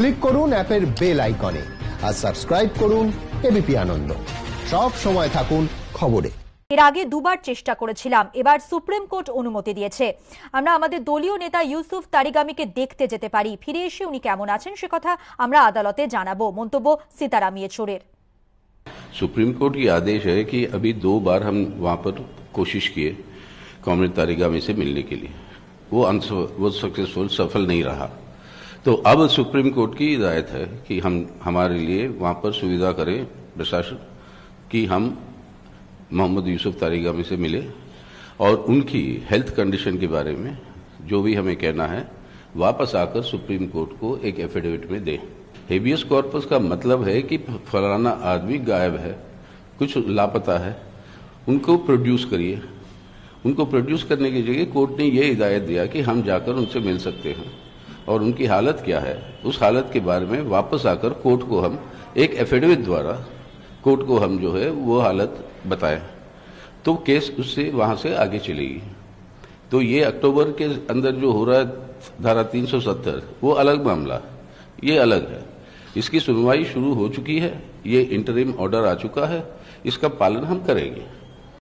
click করুন অ্যাপের bell আইকনে আর সাবস্ক্রাইব করুন এবিপি আনন্দ সব সময় থাকুন খবরে এর আগে দুবার চেষ্টা করেছিলাম এবার সুপ্রিম কোর্ট অনুমতি দিয়েছে আমরা আমাদের দলীয় নেতা ইউসুফ তারিগামিকে দেখতে যেতে পারি ফিরে এসে উনি কেমন আছেন সে কথা আমরা আদালতে জানাবো মন্তব্য সীতারাম ইয়েচুরের সুপ্রিম কোর্ট কি আদেশ है কি अभी দুবার হাম ওয়া পর কোশিশ কিয়ে किए कॉमरेड সে মিলনে কে লিয়ে ও वो वो सक्सेसफुल सफल तो अब सुप्रीम कोर्ट की हिदायत है कि हम हमारे लिए वहां पर सुविधा करें प्रशासन कि हम मोहम्मद यूसुफ तारीगामी से मिले और उनकी हेल्थ कंडीशन के बारे में जो भी हमें कहना है वापस आकर सुप्रीम कोर्ट को एक एफिडेविट में दें हेबियस कॉर्पस का मतलब है कि फलाना आदमी गायब है कुछ लापता है उनको प्रोड्यूस करिए उनको प्रोड्यूस करने की जगह कोर्ट ने यह हिदायत दिया कि हम जाकर उनसे मिल सकते हैं और उनकी हालत क्या है उस हालत के बारे में वापस आकर कोर्ट को हम एक एफिडेविट द्वारा कोर्ट को हम जो है वो हालत बताएं तो केस उससे वहां से आगे चलेगी तो ये अक्टूबर के अंदर जो हो रहा है धारा 370 वो अलग मामला ये अलग है इसकी सुनवाई शुरू हो चुकी है ये इंटरिम ऑर्डर आ चुका है इसका पालन हम करेंगे